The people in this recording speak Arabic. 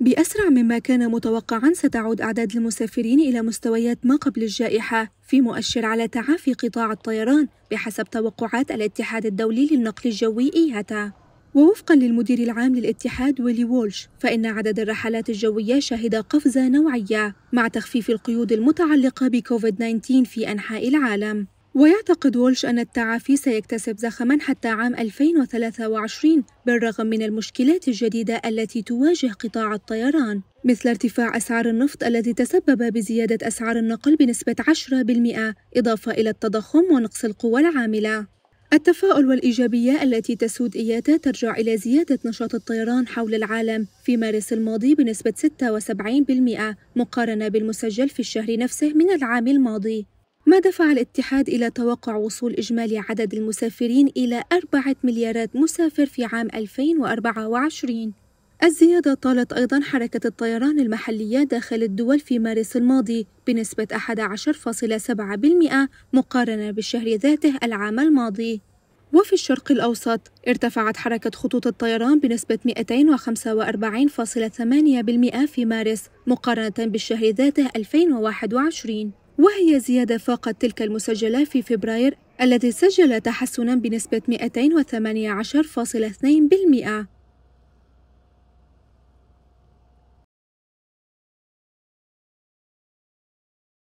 بأسرع مما كان متوقعا ستعود أعداد المسافرين إلى مستويات ما قبل الجائحة في مؤشر على تعافي قطاع الطيران بحسب توقعات الاتحاد الدولي للنقل الجوي إياتا ووفقا للمدير العام للاتحاد ويلي وولش فإن عدد الرحلات الجوية شهد قفزة نوعية مع تخفيف القيود المتعلقة بكوفيد 19 في أنحاء العالم ويعتقد وولش أن التعافي سيكتسب زخما حتى عام 2023 بالرغم من المشكلات الجديدة التي تواجه قطاع الطيران مثل ارتفاع أسعار النفط الذي تسبب بزيادة أسعار النقل بنسبة 10% إضافة إلى التضخم ونقص القوى العاملة التفاؤل والإيجابية التي تسود إياتا ترجع إلى زيادة نشاط الطيران حول العالم في مارس الماضي بنسبة 76% مقارنة بالمسجل في الشهر نفسه من العام الماضي ما دفع الاتحاد إلى توقع وصول إجمالي عدد المسافرين إلى أربعة مليارات مسافر في عام 2024 الزيادة طالت أيضا حركة الطيران المحلية داخل الدول في مارس الماضي بنسبة 11.7% مقارنة بالشهر ذاته العام الماضي وفي الشرق الأوسط ارتفعت حركة خطوط الطيران بنسبة 245.8% في مارس مقارنة بالشهر ذاته 2021 وهي زيادة فاقت تلك المسجلة في فبراير الذي سجل تحسنا بنسبة 218.2%